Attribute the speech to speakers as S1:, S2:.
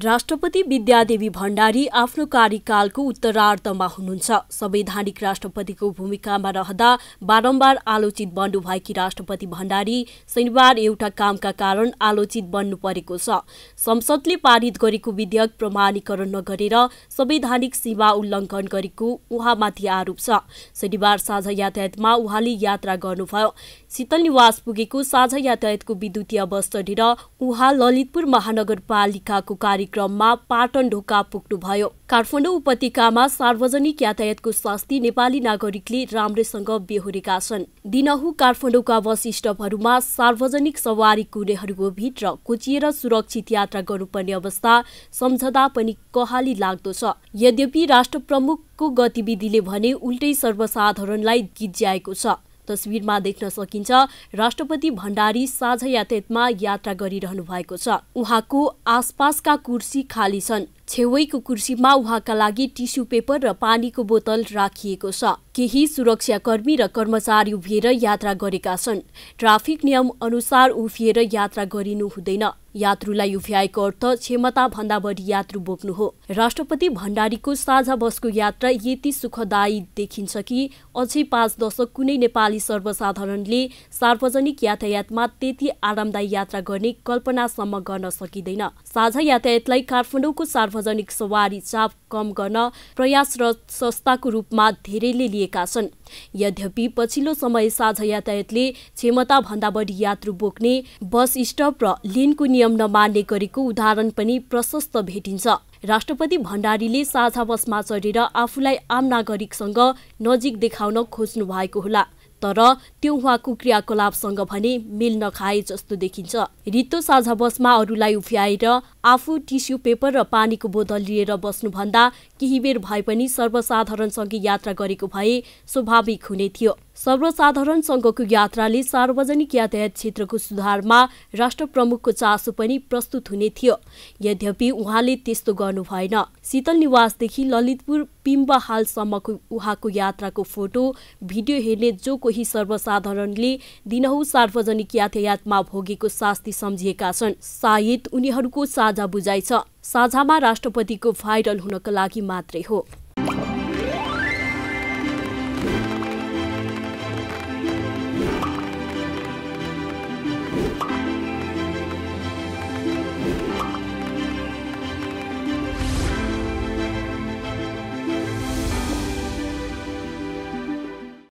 S1: राष्ट्रपति विद्यादेवी भण्डारी आफ्नो कार्यकालको उत्तरार्धमा हुनुहुन्छ संवैधानिक राष्ट्रपतिको भूमिकामा रहँदा बारम्बार आलोचित बन्नुभएकी राष्ट्रपति भण्डारी शनिबार एउटा कामका कारण आलोचित बन्नु परेको छ संसदले पारित गरेको विधेयक प्रमाणीकरण नगरेर संवैधानिक सीमा उल्लङ्घन गरेको उहाँमाथि आरोप छ शनिबार साझा यातायातमा उहाँले यात्रा गर्नुभयो शीतल निवास पुगेको साझा यातायातको विद्युतीय बस चढेर उहाँ ललितपुर महानगरपालिकाको कार्य कार्यक्रममा पाटन ढोका पुग्नुभयो काठमाडौँ उपत्यकामा सार्वजनिक यातायातको शास्ति नेपाली नागरिकले राम्रैसँग बेहोरेका छन् दिनहु काठमाडौँका बस स्टपहरूमा सार्वजनिक सवारी कुनेहरूको भित्र कुचिएर सुरक्षित यात्रा गर्नुपर्ने अवस्था सम्झदा पनि कहाली लाग्दो छ यद्यपि राष्ट्र प्रमुखको गतिविधिले भने उल्टै सर्वसाधारणलाई गिज्याएको छ तस्विरमा देख्न सकिन्छ राष्ट्रपति भण्डारी साझा यातायातमा यात्रा गरिरहनु भएको छ उहाँको आसपासका कुर्सी खाली छन् छेवैको कुर्सीमा उहाँका लागि टिस्यु पेपर र पानीको बोतल राखिएको छ केही सुरक्षाकर्मी र कर्मचारी उभिएर यात्रा गरेका छन् ट्राफिक नियम अनुसार उभिएर यात्रा गरिनु हुँदैन यात्रुलाई उभ्याएको अर्थ क्षमताभन्दा बढी यात्रु बोक्नु हो राष्ट्रपति भण्डारीको साझा बसको यात्रा यति सुखदायी देखिन्छ कि अझै पाँच दशक कुनै नेपाली सर्वसाधारणले सार्वजनिक यातायातमा त्यति आरामदायी यात्रा गर्ने कल्पनासम्म गर्न सकिँदैन साझा यातायातलाई काठमाडौँको सार्वजनिक सार्वजनिक सवारी चाप कम गर्न प्रयासरत संस्थाको रूपमा धेरैले लिएका छन् यद्यपि पछिल्लो समय साझा यातायातले क्षमताभन्दा बढी यात्रु बोक्ने बस स्टप र लेनको नियम नमान्ने गरेको उदाहरण पनि प्रशस्त भेटिन्छ राष्ट्रपति भण्डारीले साझा बसमा चढेर आफूलाई आम नागरिकसँग नजिक देखाउन खोज्नु भएको होला तर त्यो उहाँको क्रियाकलापसँग भने मिल नखाए जस्तो देखिन्छ रित्तो साझा बसमा अरूलाई उफ्याएर आफू टिस्यु पेपर र पानीको बोतल लिएर बस्नुभन्दा केही बेर भए पनि सर्वसाधारणसँगै यात्रा गरेको भए स्वाभाविक हुने थियो सर्वसाधारण सङ्घको यात्राले सार्वजनिक यातायात क्षेत्रको सुधारमा राष्ट्र प्रमुखको चासो पनि प्रस्तुत हुने थियो यद्यपि उहाँले त्यस्तो गर्नु भएन शीतल निवासदेखि ललितपुर पिम्बहालसम्मको उहाँको यात्राको फोटो भिडियो हेर्ने जो कोही सर्वसाधारणले दिनहुँ सार्वजनिक यातायातमा भोगेको शास्ति सम्झिएका छन् सायद उनीहरूको साझा बुझाइ छ साझामा राष्ट्रपतिको भाइरल हुनका लागि मात्रै हो